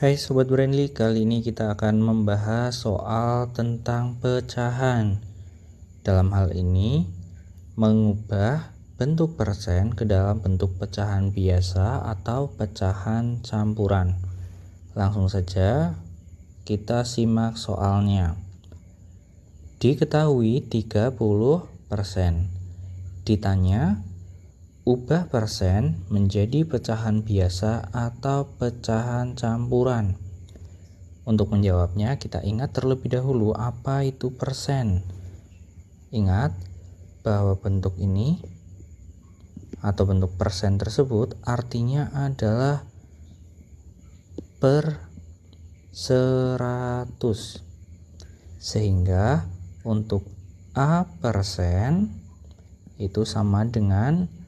Hai hey, Sobat Brandly, kali ini kita akan membahas soal tentang pecahan. Dalam hal ini, mengubah bentuk persen ke dalam bentuk pecahan biasa atau pecahan campuran. Langsung saja kita simak soalnya. Diketahui 30%. Ditanya Ubah persen menjadi pecahan biasa atau pecahan campuran. Untuk menjawabnya, kita ingat terlebih dahulu apa itu persen. Ingat bahwa bentuk ini atau bentuk persen tersebut artinya adalah per seratus. Sehingga untuk A persen itu sama dengan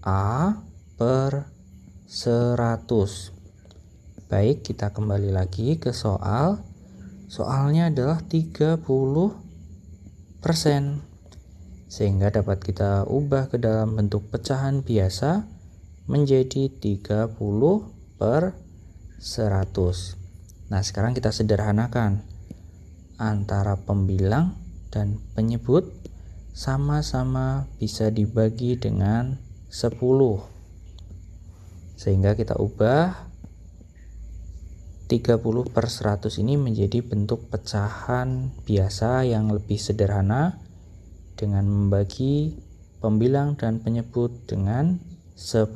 A per 100 baik kita kembali lagi ke soal soalnya adalah 30% sehingga dapat kita ubah ke dalam bentuk pecahan biasa menjadi 30 per 100 nah sekarang kita sederhanakan antara pembilang dan penyebut sama-sama bisa dibagi dengan 10 sehingga kita ubah 30 per 100 ini menjadi bentuk pecahan biasa yang lebih sederhana dengan membagi pembilang dan penyebut dengan 10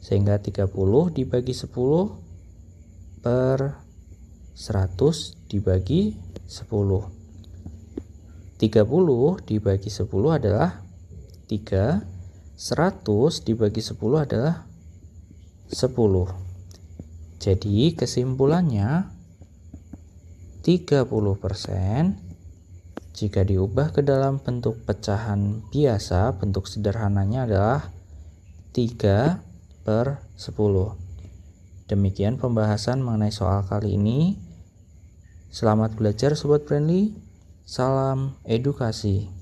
sehingga 30 dibagi 10 per 100 dibagi 10 30 dibagi 10 adalah 3 100 dibagi 10 adalah 10 jadi kesimpulannya 30% jika diubah ke dalam bentuk pecahan biasa bentuk sederhananya adalah 3 per 10 demikian pembahasan mengenai soal kali ini selamat belajar sobat friendly salam edukasi